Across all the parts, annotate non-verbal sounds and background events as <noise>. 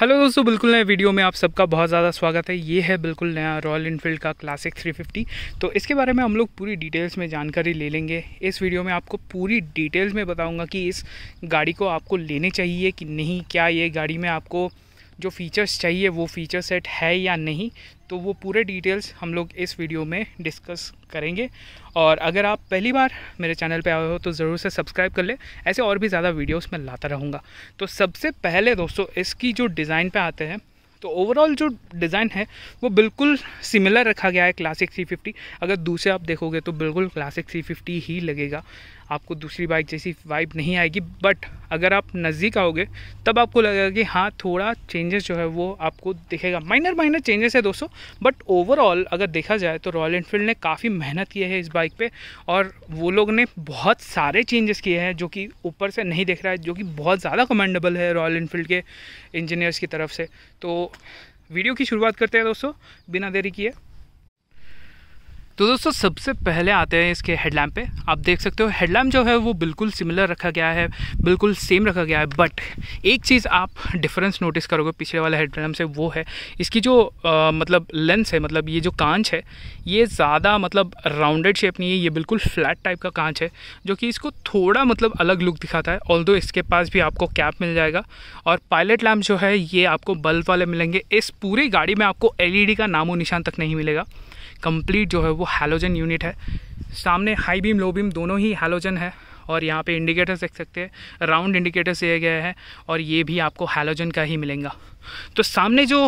hello दोस्तों बिल्कुल नए वीडियो में आप सबका बहुत ज़्यादा स्वागत है ये है बिल्कुल नया रॉयल इनफील्ड का क्लासिक 350 तो इसके बारे में हम लोग पूरी डिटेल्स में जानकारी ले लेंगे इस वीडियो में आपको पूरी डिटेल्स में बताऊंगा कि इस गाड़ी को आपको लेने चाहिए कि नहीं क्या ये गाड़ी में आपको जो फीचर्स चाहिए वो फीचर सेट है या नहीं तो वो पूरे डिटेल्स हम लोग इस वीडियो में डिस्कस करेंगे और अगर आप पहली बार मेरे चैनल पे आए हो तो ज़रूर से सब्सक्राइब कर ले ऐसे और भी ज़्यादा वीडियोस मैं लाता रहूँगा तो सबसे पहले दोस्तों इसकी जो डिज़ाइन पे आते हैं तो ओवरऑल जो डिज़ाइन है वो बिल्कुल सिमिलर रखा गया है क्लासिक 350 अगर दूसरे आप देखोगे तो बिल्कुल क्लासिक 350 ही लगेगा आपको दूसरी बाइक जैसी वाइब नहीं आएगी बट अगर आप नज़दीक आओगे तब आपको लगेगा कि हाँ थोड़ा चेंजेस जो है वो आपको दिखेगा माइनर माइनर चेंजेस है दोस्तों बट ओवरऑल अगर देखा जाए तो रॉयल इनफील्ड ने काफ़ी मेहनत की है इस बाइक पे और वो लोग ने बहुत सारे चेंजेस किए हैं जो कि ऊपर से नहीं दिख रहा है जो कि बहुत ज़्यादा कमेंडेबल है रॉयल इनफील्ड के इंजीनियर्स की तरफ से तो वीडियो की शुरुआत करते हैं दोस्तों बिना देरी किए तो दोस्तों सबसे पहले आते हैं इसके हेडलैम्प पे आप देख सकते हो हेडलैम्प जो है वो बिल्कुल सिमिलर रखा गया है बिल्कुल सेम रखा गया है बट एक चीज़ आप डिफरेंस नोटिस करोगे पिछले वाले हेडलैम्प से वो है इसकी जो आ, मतलब लेंस है मतलब ये जो कांच है ये ज़्यादा मतलब राउंडेड शेप नहीं है ये बिल्कुल फ्लैट टाइप का कांच है जो कि इसको थोड़ा मतलब अलग लुक दिखाता है ऑल इसके पास भी आपको कैप मिल जाएगा और पायलट लैम्प जो है ये आपको बल्ब वाले मिलेंगे इस पूरी गाड़ी में आपको एल का नामो निशान तक नहीं मिलेगा कंप्लीट जो है वो हेलोजन यूनिट है सामने हाई बीम लो बीम दोनों ही हेलोजन है और यहाँ पे इंडिकेटर्स देख सकते हैं राउंड इंडिकेटर्स दिया गया है और ये भी आपको हेलोजन का ही मिलेगा तो सामने जो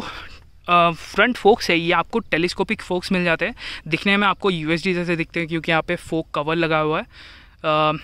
फ्रंट फोक्स है ये आपको टेलीस्कोपिक फोक्स मिल जाते हैं दिखने में आपको यू जैसे दिखते हैं क्योंकि यहाँ पे फोक कवर लगा हुआ है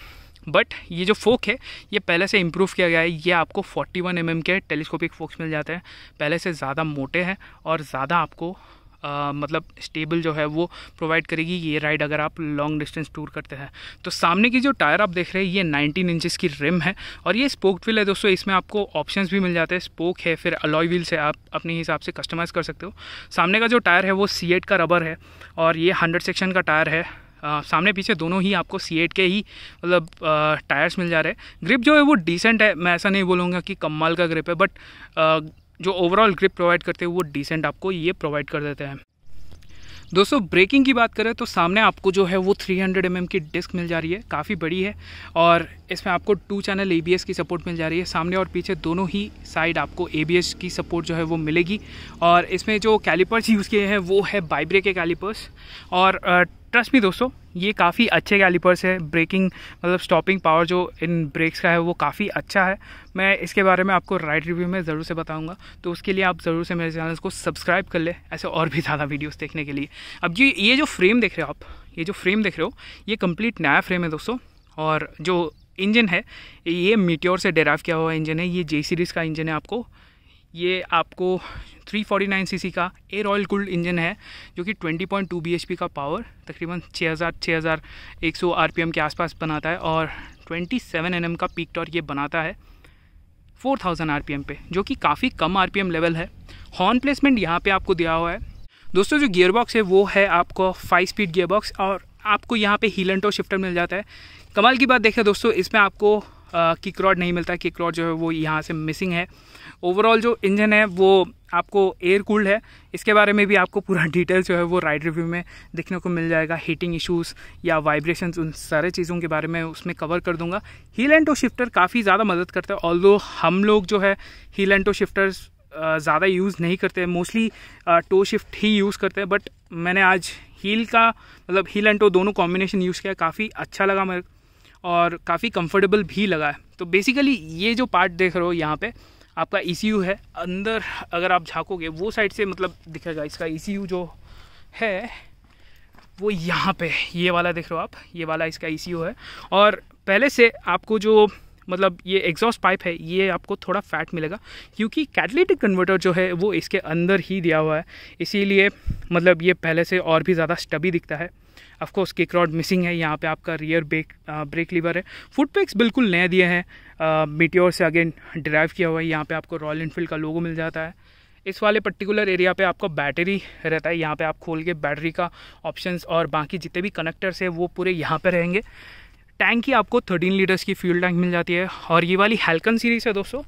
बट ये जो फोक है ये पहले से इम्प्रूव किया गया है ये आपको 41 वन mm के टेलीस्कोपिक फोक्स मिल जाते हैं पहले से ज़्यादा मोटे हैं और ज़्यादा आपको आ, मतलब स्टेबल जो है वो प्रोवाइड करेगी ये राइड अगर आप लॉन्ग डिस्टेंस टूर करते हैं तो सामने की जो टायर आप देख रहे हैं ये 19 इंचेस की रिम है और ये स्पोक व्हील है दोस्तों इसमें आपको ऑप्शंस भी मिल जाते हैं स्पोक है फिर अलॉय व्हील्स है आप अपने हिसाब से कस्टमाइज़ कर सकते हो सामने का जो टायर है वो सी का रबर है और ये हंड्रेड सेक्शन का टायर है आ, सामने पीछे दोनों ही आपको सी के ही मतलब टायर्स मिल जा रहे हैं ग्रिप जो है वो डिसेंट है मैं ऐसा नहीं बोलूँगा कि कमाल का ग्रिप है बट जो ओवरऑल ग्रिप प्रोवाइड करते हैं वो डिसेंट आपको ये प्रोवाइड कर देते हैं दोस्तों ब्रेकिंग की बात करें तो सामने आपको जो है वो 300 हंड्रेड mm की डिस्क मिल जा रही है काफ़ी बड़ी है और इसमें आपको टू चैनल ए की सपोर्ट मिल जा रही है सामने और पीछे दोनों ही साइड आपको ए की सपोर्ट जो है वो मिलेगी और इसमें जो कैलिपर्स यूज़ किए हैं वो है बाइब्रे के कैलिपर्स और ट्रस्ट भी दोस्तों ये काफ़ी अच्छे कैलिपर्स है ब्रेकिंग मतलब स्टॉपिंग पावर जो इन ब्रेक्स का है वो काफ़ी अच्छा है मैं इसके बारे में आपको राइट रिव्यू में ज़रूर से बताऊंगा तो उसके लिए आप ज़रूर से मेरे चैनल को सब्सक्राइब कर ले ऐसे और भी ज़्यादा वीडियोस देखने के लिए अब जी ये जो फ्रेम देख रहे हो आप ये जो फ्रेम देख रहे हो ये कम्प्लीट नया फ्रेम है दोस्तों और जो इंजन है ये मीट्योर से डेराइव किया हुआ इंजन है ये जे सीरीज़ का इंजन है आपको ये आपको 349 सीसी का एयर ऑयल कूल्ड इंजन है जो कि 20.2 पॉइंट का पावर तकरीबन 6000 6100 आरपीएम के आसपास बनाता है और 27 सेवन का पीक टॉर्क ये बनाता है 4000 आरपीएम पे जो कि काफ़ी कम आरपीएम लेवल है हॉर्न प्लेसमेंट यहाँ पे आपको दिया हुआ है दोस्तों जो गियर बॉक्स है वो है आपको फाइव स्पीड गियर बॉक्स और आपको यहाँ पे हीलेंटो टो शिफ्टर मिल जाता है कमाल की बात देखें दोस्तों इसमें आपको किक रॉड नहीं मिलता किक रॉड जो है वो यहाँ से मिसिंग है ओवरऑल जो इंजन है वो आपको एयर कूल्ड है इसके बारे में भी आपको पूरा डिटेल <laughs> जो है वो राइड रिव्यू में देखने को मिल जाएगा हीटिंग इश्यूज़ या वाइब्रेशन उन सारे चीज़ों के बारे में उसमें कवर कर दूंगा हील एंड टो शिफ्टर काफ़ी ज़्यादा मदद करता है ऑल हम लोग जो है हील एंड टो शिफ्टर्स ज़्यादा यूज़ नहीं करते मोस्टली टो शिफ्ट ही यूज़ करते हैं बट मैंने आज हील का मतलब हील एंड टो दोनों कॉम्बिनेशन यूज़ किया काफ़ी अच्छा लगा मेरे और काफ़ी कंफर्टेबल भी लगा है तो बेसिकली ये जो पार्ट देख रहे हो यहाँ पे आपका ई है अंदर अगर आप झाँकोगे वो साइड से मतलब दिखेगा इसका ई जो है वो यहाँ पे ये वाला देख रहे हो आप ये वाला इसका ई है और पहले से आपको जो मतलब ये एग्जॉस्ट पाइप है ये आपको थोड़ा फैट मिलेगा क्योंकि कैटलेटिक कन्वर्टर जो है वो इसके अंदर ही दिया हुआ है इसीलिए मतलब ये पहले से और भी ज़्यादा स्टबी दिखता है ऑफकोर्स किक रॉड मिसिंग है यहाँ पे आपका रियर ब्रेक ब्रेक लीवर है फुट पैक्स बिल्कुल नया दिए हैं मीटियोर uh, से अगेन ड्राइव किया हुआ है यहाँ पे आपको रॉयल इनफील्ड का लोगो मिल जाता है इस वाले पर्टिकुलर एरिया पे आपका बैटरी रहता है यहाँ पे आप खोल के बैटरी का ऑप्शंस और बाकी जितने भी कनेक्टर्स है वो पूरे यहाँ पे रहेंगे टैंक की आपको 13 लीटर्स की फ्यूल टैंक मिल जाती है और ये वाली हेल्कन सीरीज़ है दोस्तों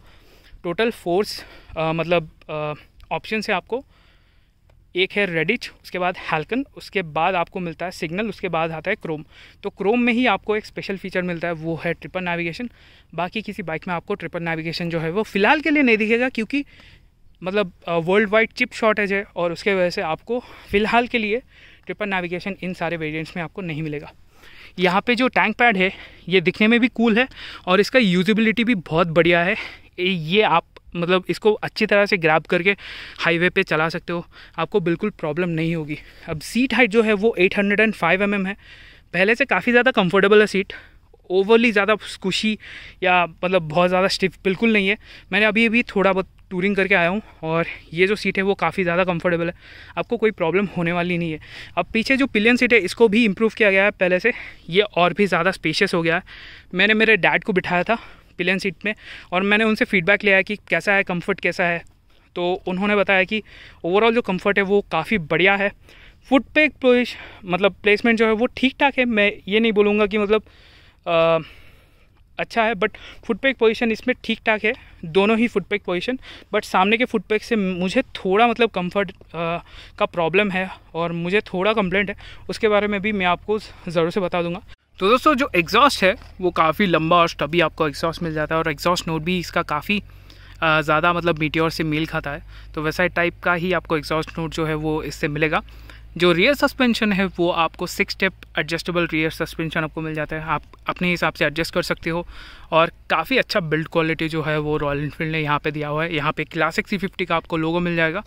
टोटल फोर्स uh, मतलब ऑप्शन uh, है आपको एक है रेडिच उसके बाद हेल्कन उसके बाद आपको मिलता है सिग्नल उसके बाद आता है क्रोम तो क्रोम में ही आपको एक स्पेशल फीचर मिलता है वो है ट्रिपल नेविगेशन बाकी किसी बाइक में आपको ट्रिपल नेविगेशन जो है वो फ़िलहाल के लिए नहीं दिखेगा क्योंकि मतलब वर्ल्ड वाइड चिप शॉर्टेज है और उसके वजह से आपको फ़िलहाल के लिए ट्रिपल नेविगेशन इन सारे वेरियंट्स में आपको नहीं मिलेगा यहाँ पे जो टैंक पैड है ये दिखने में भी कूल है और इसका यूजबिलिटी भी बहुत बढ़िया है ये आप मतलब इसको अच्छी तरह से ग्रैब करके हाईवे पे चला सकते हो आपको बिल्कुल प्रॉब्लम नहीं होगी अब सीट हाइट जो है वो 805 हंड्रेड mm है पहले से काफ़ी ज़्यादा कंफर्टेबल है सीट ओवरली ज़्यादा खुशी या मतलब बहुत ज़्यादा स्टिफ बिल्कुल नहीं है मैंने अभी अभी थोड़ा बहुत टूरिंग करके आया हूँ और ये जो सीट है वो काफ़ी ज़्यादा कंफर्टेबल है आपको कोई प्रॉब्लम होने वाली नहीं है अब पीछे जो पिलियन सीट है इसको भी इम्प्रूव किया गया है पहले से ये और भी ज़्यादा स्पेशियस हो गया है मैंने मेरे डैड को बिठाया था पिलियन सीट में और मैंने उनसे फीडबैक लिया है कि कैसा है कम्फर्ट कैसा है तो उन्होंने बताया कि ओवरऑल जो कम्फर्ट है वो काफ़ी बढ़िया है फुट पे प्लेस मतलब प्लेसमेंट जो है वो ठीक ठाक है मैं ये नहीं बोलूँगा कि मतलब आ, अच्छा है बट फुटपैक पोजिशन इसमें ठीक ठाक है दोनों ही फुटपैक पोजिशन बट सामने के फुटपैक से मुझे थोड़ा मतलब कंफर्ट का प्रॉब्लम है और मुझे थोड़ा कंप्लेंट है उसके बारे में भी मैं आपको ज़रूर से बता दूंगा तो दोस्तों जो एग्जॉस्ट है वो काफ़ी लंबा और स्टबी आपको एग्जॉस्ट मिल जाता है और एग्जॉस्ट नोट भी इसका काफ़ी ज़्यादा मतलब मीटियोर से मेल खाता है तो वैसा टाइप का ही आपको एग्जॉस्ट नोट जो है वो इससे मिलेगा जो रियर सस्पेंशन है वो आपको six step adjustable rear suspension आपको मिल जाता है आप अपने हिसाब से एडजस्ट कर सकते हो और काफ़ी अच्छा बिल्ड क्वालिटी जो है वो रॉयल इनफील्ड ने यहाँ पे दिया हुआ है यहाँ पे क्लासिक सी फिफ्टी का आपको लोगो मिल जाएगा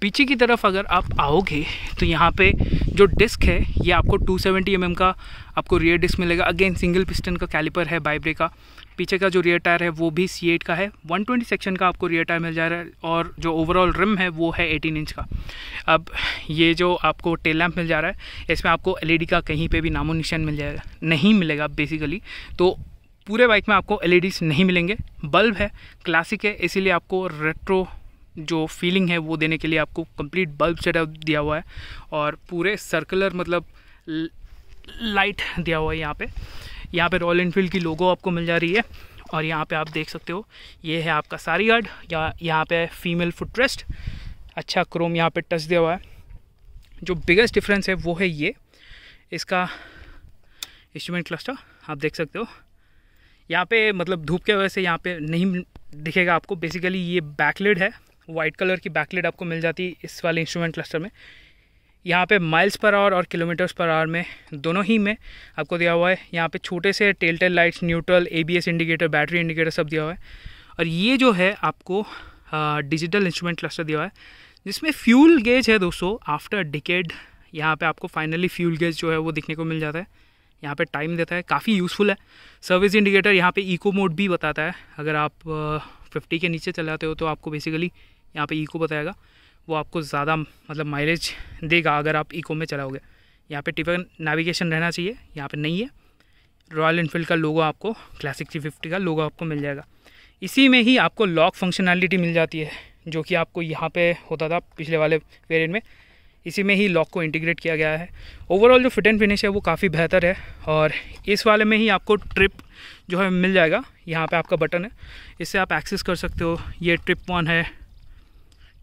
पीछे की तरफ अगर आप आओगे तो यहाँ पे जो डिस्क है ये आपको टू सेवेंटी mm का आपको रियर डिस्क मिलेगा अगेन सिंगल पिस्टन का कैलिपर है बाइब्रे का पीछे का जो रियर टायर है वो भी सी एट का है 120 सेक्शन का आपको रियर टायर मिल जा रहा है और जो ओवरऑल रिम है वो है 18 इंच का अब ये जो आपको टेल लैम्प मिल जा रहा है इसमें आपको एल e का कहीं पर भी नामो निशान मिल जाएगा नहीं मिलेगा बेसिकली तो पूरे बाइक में आपको एल e नहीं मिलेंगे बल्ब है क्लासिक है इसीलिए आपको रेट्रो जो फीलिंग है वो देने के लिए आपको कंप्लीट बल्ब सेटअप दिया हुआ है और पूरे सर्कुलर मतलब लाइट दिया हुआ है यहाँ पे यहाँ पे रॉयल इनफील्ड की लोगो आपको मिल जा रही है और यहाँ पे आप देख सकते हो ये है आपका सारी गार्ड या यहाँ पे फीमेल फुट रेस्ट अच्छा क्रोम यहाँ पे टच दिया हुआ है जो बिगेस्ट डिफरेंस है वो है ये इसका इंस्ट्रूमेंट क्लस्टर आप देख सकते हो यहाँ पे मतलब धूप के वजह से यहाँ पे नहीं दिखेगा आपको बेसिकली ये बैकलेड है वाइट कलर की बैकलेड आपको मिल जाती है इस वाले इंस्ट्रूमेंट क्लस्टर में यहाँ पे माइल्स पर आवर और किलोमीटर्स पर आवर में दोनों ही में आपको दिया हुआ है यहाँ पे छोटे से tail tail lights neutral ABS indicator battery indicator सब दिया हुआ है और ये जो है आपको डिजिटल इंस्ट्रूमेंट क्लस्टर दिया हुआ है जिसमें फ्यूल गेज है दोस्तों आफ्टर डिकेड यहाँ पर आपको फाइनली फ्यूल गेज जो है वो देखने को मिल जाता है यहाँ पर टाइम देता है काफ़ी यूज़फुल है सर्विस इंडिकेटर यहाँ पर इको मोड भी बताता है अगर आप फिफ्टी के नीचे चलाते हो तो आपको बेसिकली यहाँ पर ईको बताएगा वो आपको ज़्यादा मतलब माइलेज देगा अगर आप इको में चलाओगे यहाँ पे टिपर नेविगेशन रहना चाहिए यहाँ पे नहीं है रॉयल इनफील्ड का लोगो आपको क्लासिक थ्री फिफ्टी का लोगो आपको मिल जाएगा इसी में ही आपको लॉक फंक्शनैलिटी मिल जाती है जो कि आपको यहाँ पर होता था पिछले वाले वेरिएंट में इसी में ही लॉक को इंटीग्रेट किया गया है ओवरऑल जो फिट एंड फिनिश है वो काफ़ी बेहतर है और इस वाले में ही आपको ट्रिप जो है मिल जाएगा यहाँ पे आपका बटन है इससे आप एक्सेस कर सकते हो ये ट्रिप वन है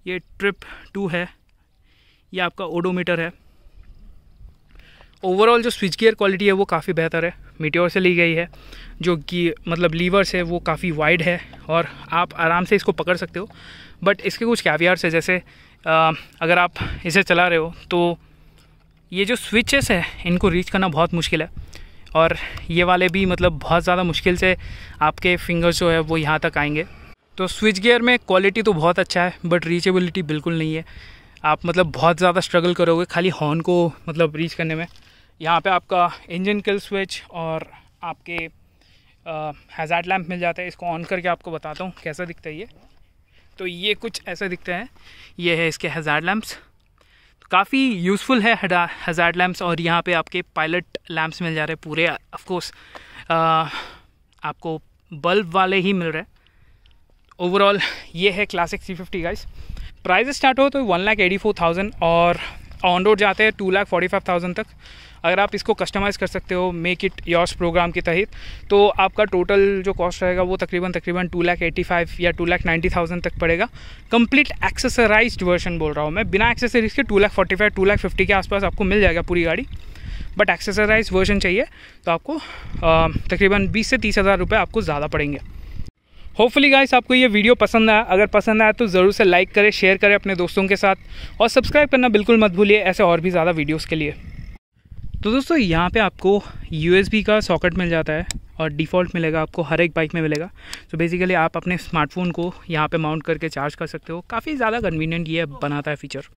ये ट्रिप टू है ये आपका ओडोमीटर है ओवरऑल जो स्विच गियर क्वालिटी है वो काफ़ी बेहतर है मीटियोर से ली गई है जो कि मतलब लीवर्स है वो काफ़ी वाइड है और आप आराम से इसको पकड़ सकते हो बट इसके कुछ कैवियार्स है जैसे आ, अगर आप इसे चला रहे हो तो ये जो स्विचेस हैं इनको रीच करना बहुत मुश्किल है और ये वाले भी मतलब बहुत ज़्यादा मुश्किल से आपके फिंगर्स जो है वो यहाँ तक आएंगे तो स्विच गियर में क्वालिटी तो बहुत अच्छा है बट रीचेबिलिटी बिल्कुल नहीं है आप मतलब बहुत ज़्यादा स्ट्रगल करोगे खाली हॉर्न को मतलब रीच करने में यहाँ पे आपका इंजन किल स्विच और आपके हैज़ार्ड लैम्प मिल जाता है इसको ऑन करके आपको बताता हूँ कैसा दिखता है ये तो ये कुछ ऐसा दिखता है ये है इसके हज़ार लैम्प्स काफ़ी यूज़फुल है हज़ार लैम्प्स और यहाँ पे आपके पायलट लैम्प्स मिल जा रहे हैं पूरे ऑफकोर्स आपको बल्ब वाले ही मिल रहे हैं ओवरऑल ये है classic three fifty guys price start हो तो one lakh eighty four thousand और ऑन रोड जाते हैं two lakh forty five thousand तक अगर आप इसको कस्टमाइज़ कर सकते हो मेक इट योर्स प्रोग्राम के तहत तो आपका टोटल जो कॉस्ट रहेगा वो तकरीबन तकरीबन टू लाख एटी फाइव या टू लाख नाइन्टी थाउजेंड तक पड़ेगा कंप्लीट एक्सेसराइज वर्जन बोल रहा हूँ मैं बिना एक्सेसरीज के two lakh forty five two lakh fifty के आसपास आपको मिल जाएगा पूरी गाड़ी बट एक्सेसराइज वर्जन चाहिए तो आपको तकरीबन बीस से तीस हज़ार रुपये आपको ज़्यादा पड़ेंगे होपफुली गाइस आपको ये वीडियो पसंद आया अगर पसंद आया तो ज़रूर से लाइक करें शेयर करें अपने दोस्तों के साथ और सब्सक्राइब करना बिल्कुल मत भूलिए ऐसे और भी ज़्यादा वीडियोज़ के लिए तो दोस्तों यहाँ पर आपको यू का सॉकेट मिल जाता है और डिफ़ॉल्ट मिलेगा आपको हर एक बाइक में मिलेगा तो बेसिकली आप अपने स्मार्टफोन को यहाँ पे माउंट करके चार्ज कर सकते हो काफ़ी ज़्यादा कन्वीनियंट ये बनाता है फीचर